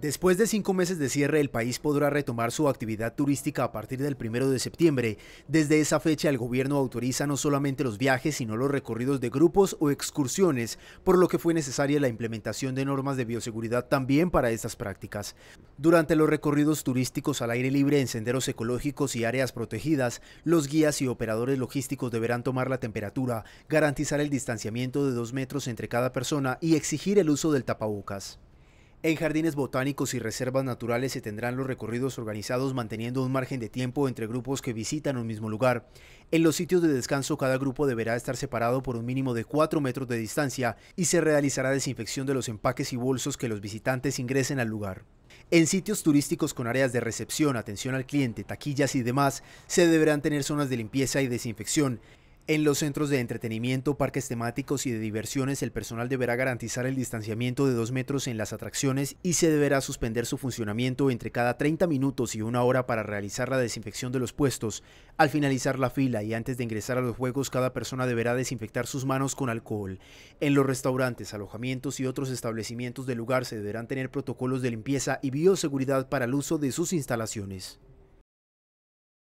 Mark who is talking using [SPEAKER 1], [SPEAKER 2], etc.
[SPEAKER 1] Después de cinco meses de cierre, el país podrá retomar su actividad turística a partir del primero de septiembre. Desde esa fecha, el gobierno autoriza no solamente los viajes, sino los recorridos de grupos o excursiones, por lo que fue necesaria la implementación de normas de bioseguridad también para estas prácticas. Durante los recorridos turísticos al aire libre en senderos ecológicos y áreas protegidas, los guías y operadores logísticos deberán tomar la temperatura, garantizar el distanciamiento de dos metros entre cada persona y exigir el uso del tapabocas. En jardines botánicos y reservas naturales se tendrán los recorridos organizados manteniendo un margen de tiempo entre grupos que visitan un mismo lugar. En los sitios de descanso cada grupo deberá estar separado por un mínimo de 4 metros de distancia y se realizará desinfección de los empaques y bolsos que los visitantes ingresen al lugar. En sitios turísticos con áreas de recepción, atención al cliente, taquillas y demás, se deberán tener zonas de limpieza y desinfección. En los centros de entretenimiento, parques temáticos y de diversiones, el personal deberá garantizar el distanciamiento de dos metros en las atracciones y se deberá suspender su funcionamiento entre cada 30 minutos y una hora para realizar la desinfección de los puestos. Al finalizar la fila y antes de ingresar a los juegos, cada persona deberá desinfectar sus manos con alcohol. En los restaurantes, alojamientos y otros establecimientos del lugar se deberán tener protocolos de limpieza y bioseguridad para el uso de sus instalaciones.